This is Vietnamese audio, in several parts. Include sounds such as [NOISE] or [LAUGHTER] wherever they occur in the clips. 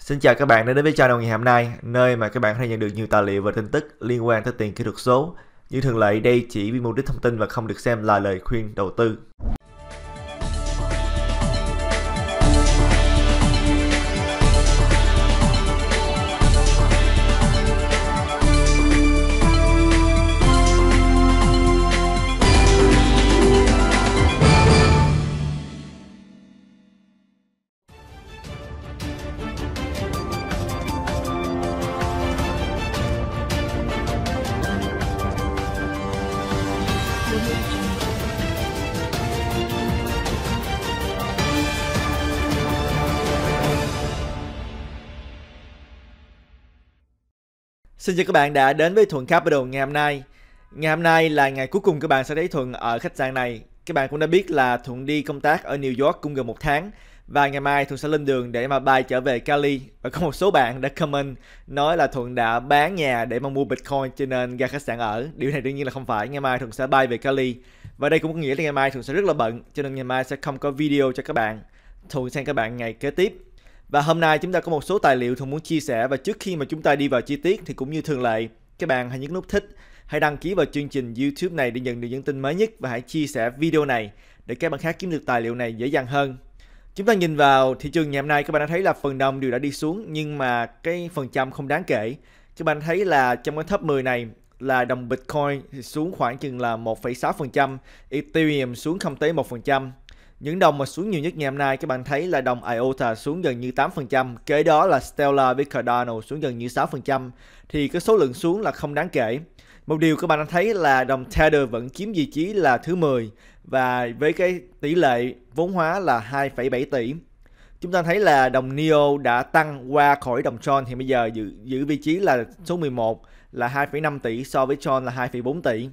Xin chào các bạn đã đến với channel ngày hôm nay, nơi mà các bạn có thể nhận được nhiều tài liệu và tin tức liên quan tới tiền kỹ thuật số. Như thường lệ, đây chỉ vì mục đích thông tin và không được xem là lời khuyên đầu tư. Xin chào các bạn đã đến với Thuận Capital ngày hôm nay. Ngày hôm nay là ngày cuối cùng các bạn sẽ thấy Thuận ở khách sạn này. Các bạn cũng đã biết là Thuận đi công tác ở New York cũng gần một tháng và ngày mai Thuận sẽ lên đường để mà bay trở về Cali và có một số bạn đã comment nói là Thuận đã bán nhà để mà mua Bitcoin cho nên ra khách sạn ở. Điều này đương nhiên là không phải, ngày mai Thuận sẽ bay về Cali. Và đây cũng có nghĩa là ngày mai Thuận sẽ rất là bận cho nên ngày mai sẽ không có video cho các bạn. Thuận sang các bạn ngày kế tiếp. Và hôm nay chúng ta có một số tài liệu Thuận muốn chia sẻ và trước khi mà chúng ta đi vào chi tiết thì cũng như thường lệ, các bạn hãy nhấn nút thích, hãy đăng ký vào chương trình YouTube này để nhận được những tin mới nhất và hãy chia sẻ video này để các bạn khác kiếm được tài liệu này dễ dàng hơn. Chúng ta nhìn vào thị trường ngày hôm nay các bạn đã thấy là phần đồng đều đã đi xuống nhưng mà cái phần trăm không đáng kể. Các bạn thấy là trong cái thấp 10 này là đồng Bitcoin xuống khoảng chừng là 1,6%, Ethereum xuống không tới 1%, những đồng mà xuống nhiều nhất ngày hôm nay các bạn thấy là đồng IOTA xuống gần như 8%, kế đó là Stellar với Cardano xuống gần như 6%, thì cái số lượng xuống là không đáng kể. Một điều các bạn đã thấy là đồng Tether vẫn chiếm vị trí là thứ 10 và với cái tỷ lệ vốn hóa là 2,7 tỷ. Chúng ta thấy là đồng NEO đã tăng qua khỏi đồng Tron thì bây giờ giữ, giữ vị trí là số 11 là 2,5 tỷ so với Tron là 2,4 tỷ.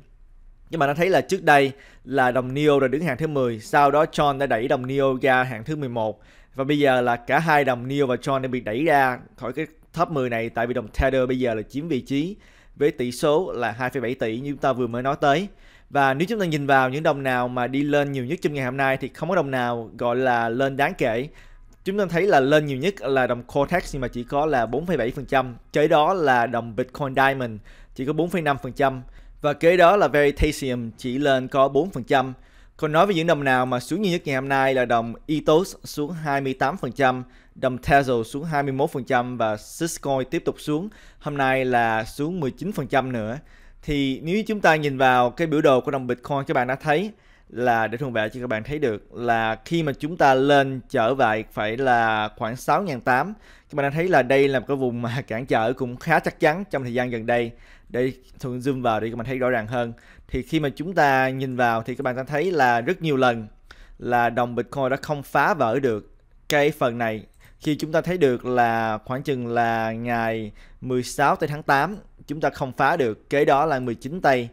Nhưng mà nó thấy là trước đây là đồng Neo đã đứng hàng thứ 10, sau đó John đã đẩy đồng Neo ra hạng thứ 11. Và bây giờ là cả hai đồng Neo và John đã bị đẩy ra khỏi cái top 10 này tại vì đồng Tether bây giờ là chiếm vị trí với tỷ số là 2,7 tỷ như chúng ta vừa mới nói tới. Và nếu chúng ta nhìn vào những đồng nào mà đi lên nhiều nhất trong ngày hôm nay thì không có đồng nào gọi là lên đáng kể. Chúng ta thấy là lên nhiều nhất là đồng Cortex nhưng mà chỉ có là 4,7%, kế đó là đồng Bitcoin Diamond chỉ có 4,5%. Và kế đó là Veritasium chỉ lên có 4%. Còn nói về những đồng nào mà xuống nhiều nhất ngày hôm nay là đồng Ethos xuống 28%, đồng Tesla xuống 21% và Syscoin tiếp tục xuống. Hôm nay là xuống 19% nữa. Thì nếu chúng ta nhìn vào cái biểu đồ của đồng Bitcoin các bạn đã thấy là để thuận vẹn cho các bạn thấy được là khi mà chúng ta lên trở lại phải là khoảng 6.800 các bạn đã thấy là đây là một cái vùng mà [LAUGHS] cản trở cũng khá chắc chắn trong thời gian gần đây để thường zoom vào để các bạn thấy rõ ràng hơn thì khi mà chúng ta nhìn vào thì các bạn sẽ thấy là rất nhiều lần là đồng Bitcoin đã không phá vỡ được cái phần này khi chúng ta thấy được là khoảng chừng là ngày 16 tới tháng 8 chúng ta không phá được kế đó là 19 tây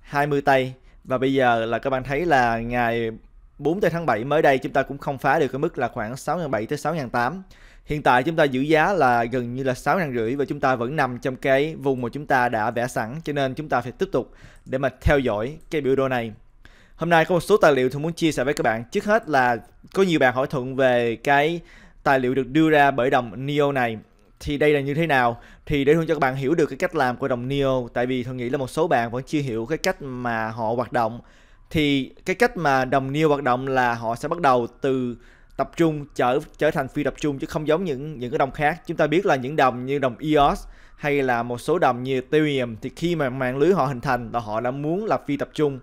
20 tây và bây giờ là các bạn thấy là ngày 4 tới tháng 7 mới đây chúng ta cũng không phá được cái mức là khoảng 6.700 tới 6.800 Hiện tại chúng ta giữ giá là gần như là 6 rưỡi và chúng ta vẫn nằm trong cái vùng mà chúng ta đã vẽ sẵn cho nên chúng ta phải tiếp tục để mà theo dõi cái biểu đồ này. Hôm nay có một số tài liệu Thuận muốn chia sẻ với các bạn. Trước hết là có nhiều bạn hỏi Thuận về cái tài liệu được đưa ra bởi đồng NEO này thì đây là như thế nào thì để Thuận cho các bạn hiểu được cái cách làm của đồng NEO tại vì Thuận nghĩ là một số bạn vẫn chưa hiểu cái cách mà họ hoạt động thì cái cách mà đồng NEO hoạt động là họ sẽ bắt đầu từ tập trung trở trở thành phi tập trung chứ không giống những những cái đồng khác chúng ta biết là những đồng như đồng EOS hay là một số đồng như Ethereum thì khi mà mạng lưới họ hình thành là họ đã muốn là phi tập trung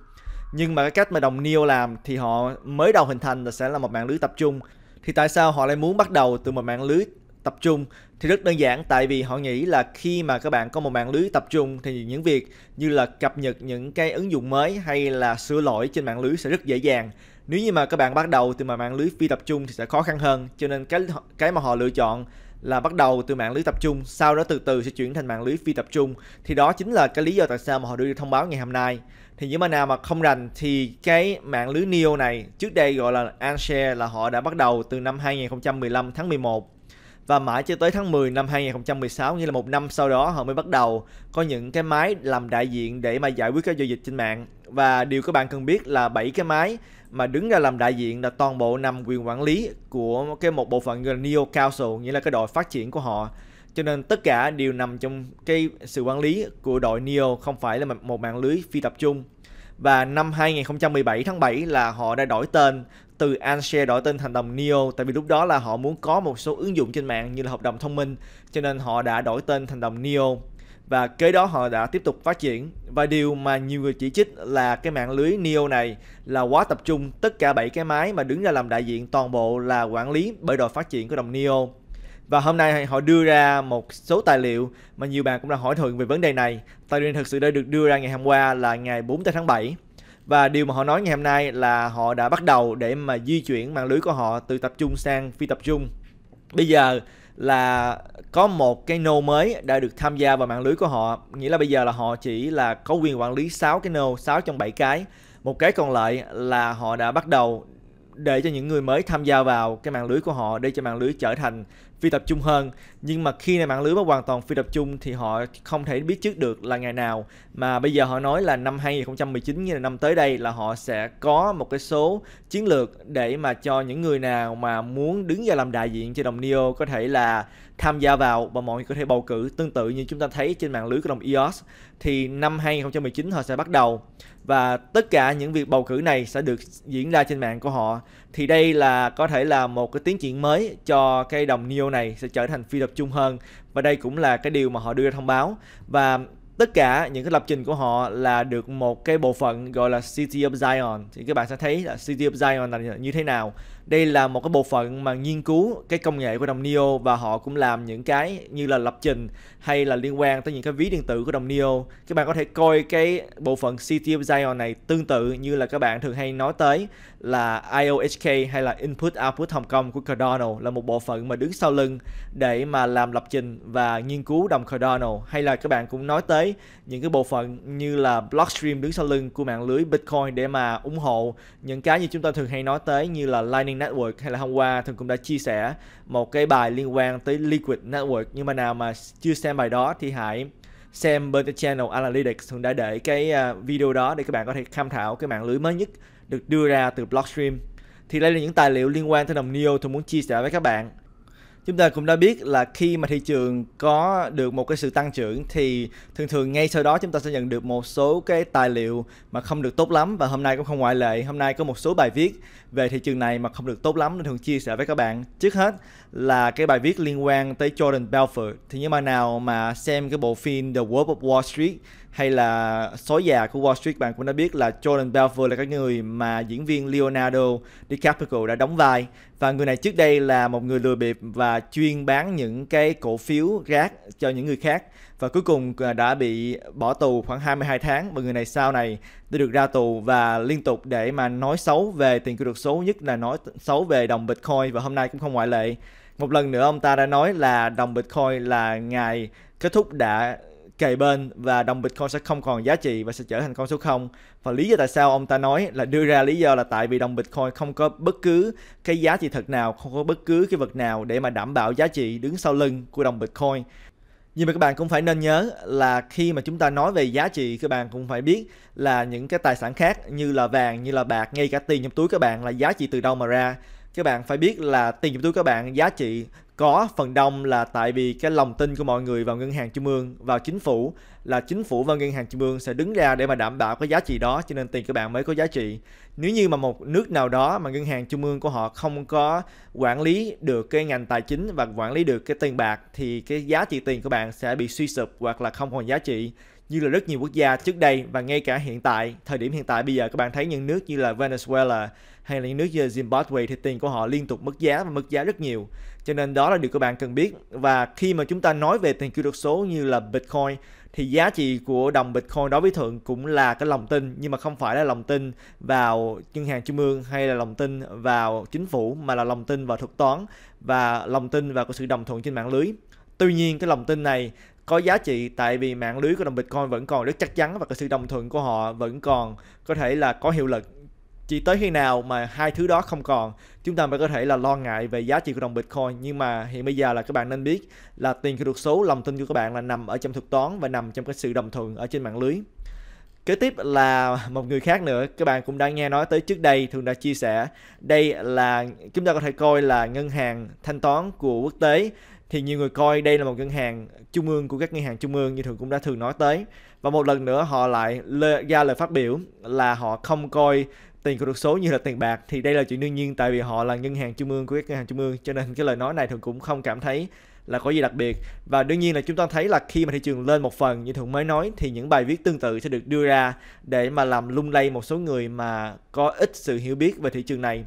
nhưng mà cái cách mà đồng NEO làm thì họ mới đầu hình thành là sẽ là một mạng lưới tập trung thì tại sao họ lại muốn bắt đầu từ một mạng lưới tập trung thì rất đơn giản tại vì họ nghĩ là khi mà các bạn có một mạng lưới tập trung thì những việc như là cập nhật những cái ứng dụng mới hay là sửa lỗi trên mạng lưới sẽ rất dễ dàng nếu như mà các bạn bắt đầu từ mà mạng lưới phi tập trung thì sẽ khó khăn hơn cho nên cái cái mà họ lựa chọn là bắt đầu từ mạng lưới tập trung sau đó từ từ sẽ chuyển thành mạng lưới phi tập trung thì đó chính là cái lý do tại sao mà họ đưa thông báo ngày hôm nay thì những mà nào mà không rành thì cái mạng lưới Neo này trước đây gọi là Anshare là họ đã bắt đầu từ năm 2015 tháng 11 và mãi cho tới tháng 10 năm 2016 nghĩa là một năm sau đó họ mới bắt đầu có những cái máy làm đại diện để mà giải quyết các giao dịch trên mạng và điều các bạn cần biết là bảy cái máy mà đứng ra làm đại diện là toàn bộ nằm quyền quản lý của cái một bộ phận gọi là Neo Council nghĩa là cái đội phát triển của họ cho nên tất cả đều nằm trong cái sự quản lý của đội Neo không phải là một mạng lưới phi tập trung và năm 2017 tháng 7 là họ đã đổi tên từ Anshare đổi tên thành đồng Neo tại vì lúc đó là họ muốn có một số ứng dụng trên mạng như là hợp đồng thông minh cho nên họ đã đổi tên thành đồng Neo và kế đó họ đã tiếp tục phát triển và điều mà nhiều người chỉ trích là cái mạng lưới Neo này là quá tập trung tất cả 7 cái máy mà đứng ra làm đại diện toàn bộ là quản lý bởi đội phát triển của đồng Neo. Và hôm nay họ đưa ra một số tài liệu mà nhiều bạn cũng đã hỏi thường về vấn đề này. Tài liệu thực sự đã được đưa ra ngày hôm qua là ngày 4 tháng 7. Và điều mà họ nói ngày hôm nay là họ đã bắt đầu để mà di chuyển mạng lưới của họ từ tập trung sang phi tập trung. Bây giờ là có một cái node mới đã được tham gia vào mạng lưới của họ nghĩa là bây giờ là họ chỉ là có quyền quản lý 6 cái node 6 trong 7 cái một cái còn lại là họ đã bắt đầu để cho những người mới tham gia vào cái mạng lưới của họ để cho mạng lưới trở thành phi tập trung hơn nhưng mà khi này mạng lưới mà hoàn toàn phi tập trung thì họ không thể biết trước được là ngày nào mà bây giờ họ nói là năm 2019 như là năm tới đây là họ sẽ có một cái số chiến lược để mà cho những người nào mà muốn đứng ra làm đại diện cho đồng NEO có thể là tham gia vào và mọi người có thể bầu cử tương tự như chúng ta thấy trên mạng lưới của đồng EOS thì năm 2019 họ sẽ bắt đầu và tất cả những việc bầu cử này sẽ được diễn ra trên mạng của họ thì đây là có thể là một cái tiến triển mới cho cái đồng NEO này sẽ trở thành phi tập trung hơn và đây cũng là cái điều mà họ đưa ra thông báo và tất cả những cái lập trình của họ là được một cái bộ phận gọi là City of Zion thì các bạn sẽ thấy là City of Zion là như thế nào đây là một cái bộ phận mà nghiên cứu cái công nghệ của đồng NIO và họ cũng làm những cái như là lập trình hay là liên quan tới những cái ví điện tử của đồng NIO. Các bạn có thể coi cái bộ phận City of Zion này tương tự như là các bạn thường hay nói tới là IOHK hay là Input Output Hồng Kông của Cardano là một bộ phận mà đứng sau lưng để mà làm lập trình và nghiên cứu đồng Cardano hay là các bạn cũng nói tới những cái bộ phận như là Blockstream đứng sau lưng của mạng lưới Bitcoin để mà ủng hộ những cái như chúng ta thường hay nói tới như là Lightning Network hay là hôm qua thường cũng đã chia sẻ một cái bài liên quan tới Liquid Network nhưng mà nào mà chưa xem bài đó thì hãy xem bên cái channel Analytics thường đã để cái à, video đó để các bạn có thể tham khảo cái mạng lưới mới nhất được đưa ra từ Blockstream thì đây là những tài liệu liên quan tới đồng NEO tôi muốn chia sẻ với các bạn chúng ta cũng đã biết là khi mà thị trường có được một cái sự tăng trưởng thì thường thường ngay sau đó chúng ta sẽ nhận được một số cái tài liệu mà không được tốt lắm và hôm nay cũng không ngoại lệ hôm nay có một số bài viết về thị trường này mà không được tốt lắm nên thường chia sẻ với các bạn. Trước hết là cái bài viết liên quan tới Jordan Belfort. Thì những mà nào mà xem cái bộ phim The Wolf of Wall Street hay là số già của Wall Street bạn cũng đã biết là Jordan Belfort là cái người mà diễn viên Leonardo DiCaprio đã đóng vai và người này trước đây là một người lừa bịp và chuyên bán những cái cổ phiếu rác cho những người khác và cuối cùng à, đã bị bỏ tù khoảng 22 tháng và người này sau này đã được ra tù và liên tục để mà nói xấu về tiền kỹ thuật số nhất là nói xấu về đồng Bitcoin và hôm nay cũng không ngoại lệ. Một lần nữa ông ta đã nói là đồng Bitcoin là ngày kết thúc đã kề bên và đồng Bitcoin sẽ không còn giá trị và sẽ trở thành con số 0. Và lý do tại sao ông ta nói là đưa ra lý do là tại vì đồng Bitcoin không có bất cứ cái giá trị thật nào, không có bất cứ cái vật nào để mà đảm bảo giá trị đứng sau lưng của đồng Bitcoin nhưng mà các bạn cũng phải nên nhớ là khi mà chúng ta nói về giá trị các bạn cũng phải biết là những cái tài sản khác như là vàng như là bạc ngay cả tiền trong túi các bạn là giá trị từ đâu mà ra các bạn phải biết là tiền giùm tôi các bạn giá trị có phần đông là tại vì cái lòng tin của mọi người vào ngân hàng trung ương vào chính phủ là chính phủ và ngân hàng trung ương sẽ đứng ra để mà đảm bảo cái giá trị đó cho nên tiền các bạn mới có giá trị nếu như mà một nước nào đó mà ngân hàng trung ương của họ không có quản lý được cái ngành tài chính và quản lý được cái tiền bạc thì cái giá trị tiền của bạn sẽ bị suy sụp hoặc là không còn giá trị như là rất nhiều quốc gia trước đây và ngay cả hiện tại thời điểm hiện tại bây giờ các bạn thấy những nước như là Venezuela hay là những nước như Zimbabwe thì tiền của họ liên tục mất giá và mất giá rất nhiều. Cho nên đó là điều các bạn cần biết. Và khi mà chúng ta nói về tiền kỹ thuật số như là Bitcoin thì giá trị của đồng Bitcoin đối với Thượng cũng là cái lòng tin nhưng mà không phải là lòng tin vào ngân hàng trung ương hay là lòng tin vào chính phủ mà là lòng tin vào thuật toán và lòng tin vào cái sự đồng thuận trên mạng lưới. Tuy nhiên cái lòng tin này có giá trị tại vì mạng lưới của đồng Bitcoin vẫn còn rất chắc chắn và cái sự đồng thuận của họ vẫn còn có thể là có hiệu lực chỉ tới khi nào mà hai thứ đó không còn chúng ta mới có thể là lo ngại về giá trị của đồng Bitcoin nhưng mà hiện bây giờ là các bạn nên biết là tiền kỹ thuật số lòng tin của các bạn là nằm ở trong thuật toán và nằm trong cái sự đồng thuận ở trên mạng lưới kế tiếp là một người khác nữa các bạn cũng đã nghe nói tới trước đây thường đã chia sẻ đây là chúng ta có thể coi là ngân hàng thanh toán của quốc tế thì nhiều người coi đây là một ngân hàng trung ương của các ngân hàng trung ương như thường cũng đã thường nói tới và một lần nữa họ lại ra lời phát biểu là họ không coi tiền của được số như là tiền bạc thì đây là chuyện đương nhiên tại vì họ là ngân hàng trung ương của các ngân hàng trung ương cho nên cái lời nói này thường cũng không cảm thấy là có gì đặc biệt và đương nhiên là chúng ta thấy là khi mà thị trường lên một phần như thường mới nói thì những bài viết tương tự sẽ được đưa ra để mà làm lung lay một số người mà có ít sự hiểu biết về thị trường này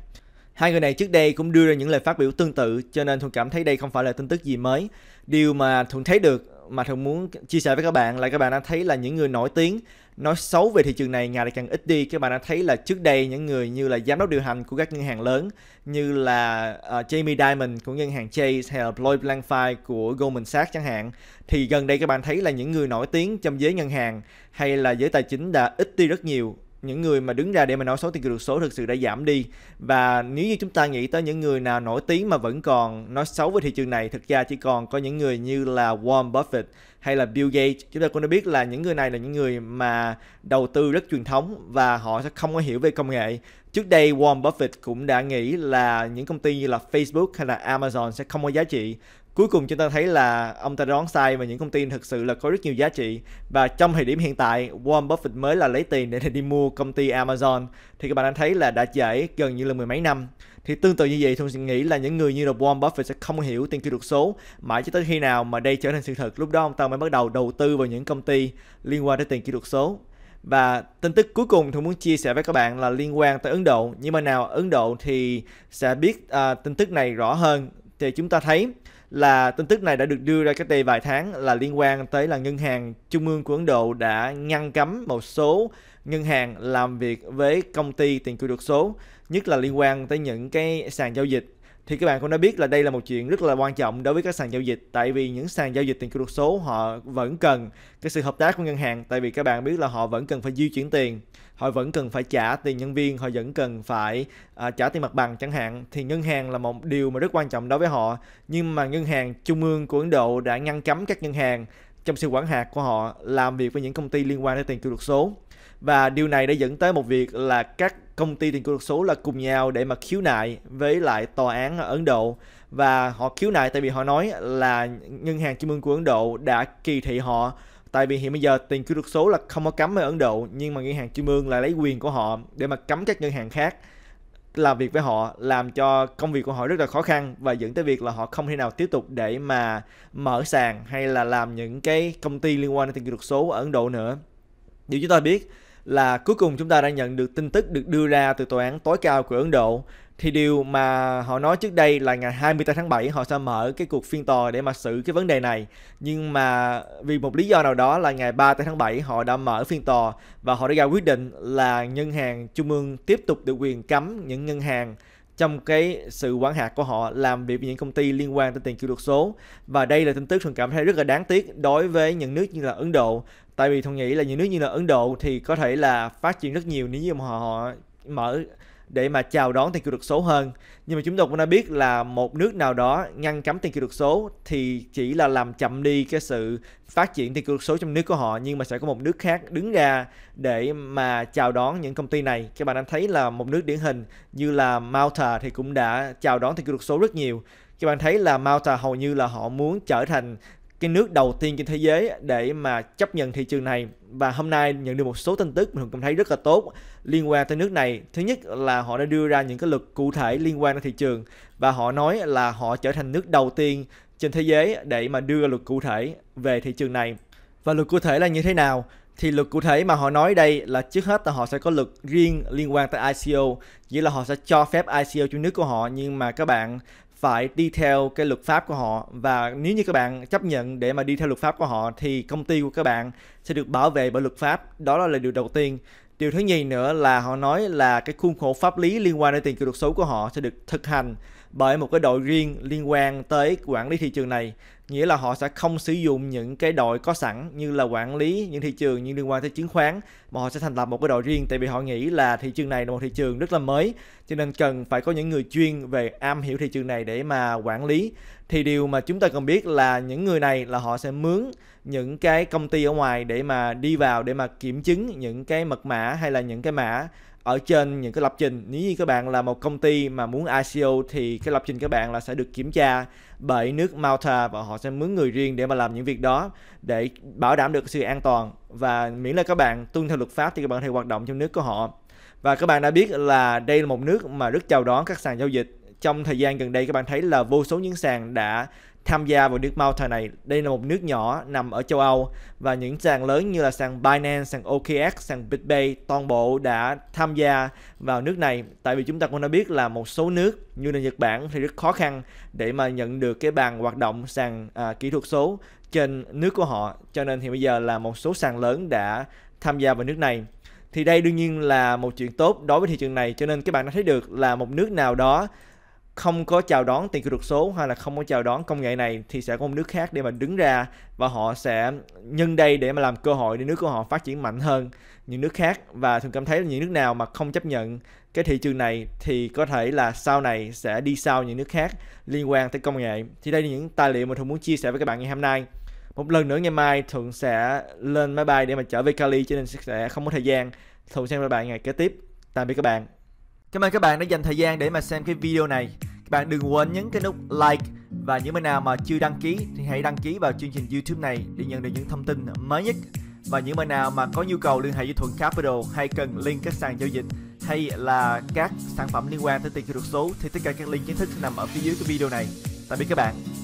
Hai người này trước đây cũng đưa ra những lời phát biểu tương tự cho nên thường cảm thấy đây không phải là tin tức gì mới. Điều mà thường thấy được mà thường muốn chia sẻ với các bạn là các bạn đã thấy là những người nổi tiếng nói xấu về thị trường này ngày càng ít đi các bạn đã thấy là trước đây những người như là giám đốc điều hành của các ngân hàng lớn như là uh, Jamie Dimon của ngân hàng Chase hay là Lloyd Blankfein của Goldman Sachs chẳng hạn thì gần đây các bạn thấy là những người nổi tiếng trong giới ngân hàng hay là giới tài chính đã ít đi rất nhiều những người mà đứng ra để mà nói xấu tiền kỹ thuật số thực sự đã giảm đi và nếu như chúng ta nghĩ tới những người nào nổi tiếng mà vẫn còn nói xấu về thị trường này thực ra chỉ còn có những người như là Warren Buffett hay là Bill Gates chúng ta cũng đã biết là những người này là những người mà đầu tư rất truyền thống và họ sẽ không có hiểu về công nghệ trước đây Warren Buffett cũng đã nghĩ là những công ty như là Facebook hay là Amazon sẽ không có giá trị cuối cùng chúng ta thấy là ông ta đoán sai và những công ty thực sự là có rất nhiều giá trị và trong thời điểm hiện tại Warren Buffett mới là lấy tiền để đi mua công ty Amazon thì các bạn đã thấy là đã trễ gần như là mười mấy năm thì tương tự như vậy tôi nghĩ là những người như là Warren Buffett sẽ không hiểu tiền kỹ thuật số mãi cho tới khi nào mà đây trở thành sự thật lúc đó ông ta mới bắt đầu đầu tư vào những công ty liên quan tới tiền kỹ thuật số và tin tức cuối cùng tôi muốn chia sẻ với các bạn là liên quan tới Ấn Độ nhưng mà nào Ấn Độ thì sẽ biết à, tin tức này rõ hơn thì chúng ta thấy là tin tức này đã được đưa ra cách đây vài tháng là liên quan tới là ngân hàng trung ương của Ấn Độ đã ngăn cấm một số ngân hàng làm việc với công ty tiền kỹ thuật số, nhất là liên quan tới những cái sàn giao dịch. Thì các bạn cũng đã biết là đây là một chuyện rất là quan trọng đối với các sàn giao dịch tại vì những sàn giao dịch tiền kỹ thuật số họ vẫn cần cái sự hợp tác của ngân hàng tại vì các bạn biết là họ vẫn cần phải di chuyển tiền họ vẫn cần phải trả tiền nhân viên họ vẫn cần phải à, trả tiền mặt bằng chẳng hạn thì ngân hàng là một điều mà rất quan trọng đối với họ nhưng mà ngân hàng trung ương của Ấn Độ đã ngăn cấm các ngân hàng trong sự quản hạt của họ làm việc với những công ty liên quan đến tiền kỹ thuật số và điều này đã dẫn tới một việc là các công ty tiền kỹ thuật số là cùng nhau để mà khiếu nại với lại tòa án ở Ấn Độ và họ khiếu nại tại vì họ nói là ngân hàng trung ương của Ấn Độ đã kỳ thị họ tại vì hiện bây giờ tiền kỹ thuật số là không có cấm ở Ấn Độ nhưng mà ngân hàng trung ương lại lấy quyền của họ để mà cấm các ngân hàng khác làm việc với họ làm cho công việc của họ rất là khó khăn và dẫn tới việc là họ không thể nào tiếp tục để mà mở sàn hay là làm những cái công ty liên quan đến tiền kỹ thuật số ở Ấn Độ nữa. Điều chúng ta biết là cuối cùng chúng ta đã nhận được tin tức được đưa ra từ tòa án tối cao của Ấn Độ thì điều mà họ nói trước đây là ngày 28 tháng 7 họ sẽ mở cái cuộc phiên tòa để mà xử cái vấn đề này. Nhưng mà vì một lý do nào đó là ngày 3 tháng 7 họ đã mở phiên tòa và họ đã ra quyết định là ngân hàng trung ương tiếp tục được quyền cấm những ngân hàng trong cái sự quản hạt của họ làm việc với những công ty liên quan tới tiền kỹ thuật số và đây là tin tức thuận cảm thấy rất là đáng tiếc đối với những nước như là Ấn Độ tại vì thuận nghĩ là những nước như là ấn độ thì có thể là phát triển rất nhiều nếu như mà họ mở để mà chào đón tiền kỹ thuật số hơn nhưng mà chúng ta cũng đã biết là một nước nào đó ngăn cấm tiền kỹ thuật số thì chỉ là làm chậm đi cái sự phát triển tiền kỹ thuật số trong nước của họ nhưng mà sẽ có một nước khác đứng ra để mà chào đón những công ty này các bạn đã thấy là một nước điển hình như là Malta thì cũng đã chào đón tiền kỹ thuật số rất nhiều các bạn thấy là Malta hầu như là họ muốn trở thành cái nước đầu tiên trên thế giới để mà chấp nhận thị trường này và hôm nay nhận được một số tin tức mình cũng thấy rất là tốt liên quan tới nước này thứ nhất là họ đã đưa ra những cái luật cụ thể liên quan đến thị trường và họ nói là họ trở thành nước đầu tiên trên thế giới để mà đưa luật cụ thể về thị trường này và luật cụ thể là như thế nào thì luật cụ thể mà họ nói đây là trước hết là họ sẽ có luật riêng liên quan tới ICO nghĩa là họ sẽ cho phép ICO cho nước của họ nhưng mà các bạn phải đi theo cái luật pháp của họ và nếu như các bạn chấp nhận để mà đi theo luật pháp của họ thì công ty của các bạn sẽ được bảo vệ bởi luật pháp đó là điều đầu tiên điều thứ nhì nữa là họ nói là cái khuôn khổ pháp lý liên quan đến tiền kỹ thuật số của họ sẽ được thực hành bởi một cái đội riêng liên quan tới quản lý thị trường này nghĩa là họ sẽ không sử dụng những cái đội có sẵn như là quản lý những thị trường như liên quan tới chứng khoán mà họ sẽ thành lập một cái đội riêng tại vì họ nghĩ là thị trường này là một thị trường rất là mới cho nên cần phải có những người chuyên về am hiểu thị trường này để mà quản lý thì điều mà chúng ta cần biết là những người này là họ sẽ mướn những cái công ty ở ngoài để mà đi vào để mà kiểm chứng những cái mật mã hay là những cái mã ở trên những cái lập trình nếu như các bạn là một công ty mà muốn ICO thì cái lập trình các bạn là sẽ được kiểm tra bởi nước Malta và họ sẽ mướn người riêng để mà làm những việc đó để bảo đảm được sự an toàn và miễn là các bạn tuân theo luật pháp thì các bạn có thể hoạt động trong nước của họ và các bạn đã biết là đây là một nước mà rất chào đón các sàn giao dịch trong thời gian gần đây các bạn thấy là vô số những sàn đã tham gia vào nước Malta này. Đây là một nước nhỏ nằm ở châu Âu và những sàn lớn như là sàn Binance, sàn OKX, sàn BitBay toàn bộ đã tham gia vào nước này. Tại vì chúng ta cũng đã biết là một số nước như là Nhật Bản thì rất khó khăn để mà nhận được cái bàn hoạt động sàn à, kỹ thuật số trên nước của họ. Cho nên thì bây giờ là một số sàn lớn đã tham gia vào nước này thì đây đương nhiên là một chuyện tốt đối với thị trường này cho nên các bạn đã thấy được là một nước nào đó không có chào đón tiền kỹ thuật số hay là không có chào đón công nghệ này thì sẽ có một nước khác để mà đứng ra và họ sẽ nhân đây để mà làm cơ hội để nước của họ phát triển mạnh hơn những nước khác và thường cảm thấy là những nước nào mà không chấp nhận cái thị trường này thì có thể là sau này sẽ đi sau những nước khác liên quan tới công nghệ thì đây là những tài liệu mà thường muốn chia sẻ với các bạn ngày hôm nay một lần nữa ngày mai thường sẽ lên máy bay để mà trở về Cali cho nên sẽ không có thời gian thường xem các bạn ngày kế tiếp tạm biệt các bạn Cảm ơn các bạn đã dành thời gian để mà xem cái video này. Các bạn đừng quên nhấn cái nút like và những bạn nào mà chưa đăng ký thì hãy đăng ký vào chương trình YouTube này để nhận được những thông tin mới nhất. Và những bạn nào mà có nhu cầu liên hệ với Thuận Capital hay cần link các sàn giao dịch hay là các sản phẩm liên quan tới tiền kỹ thuật số thì tất cả các link chính thức nằm ở phía dưới cái video này. Tạm biệt các bạn.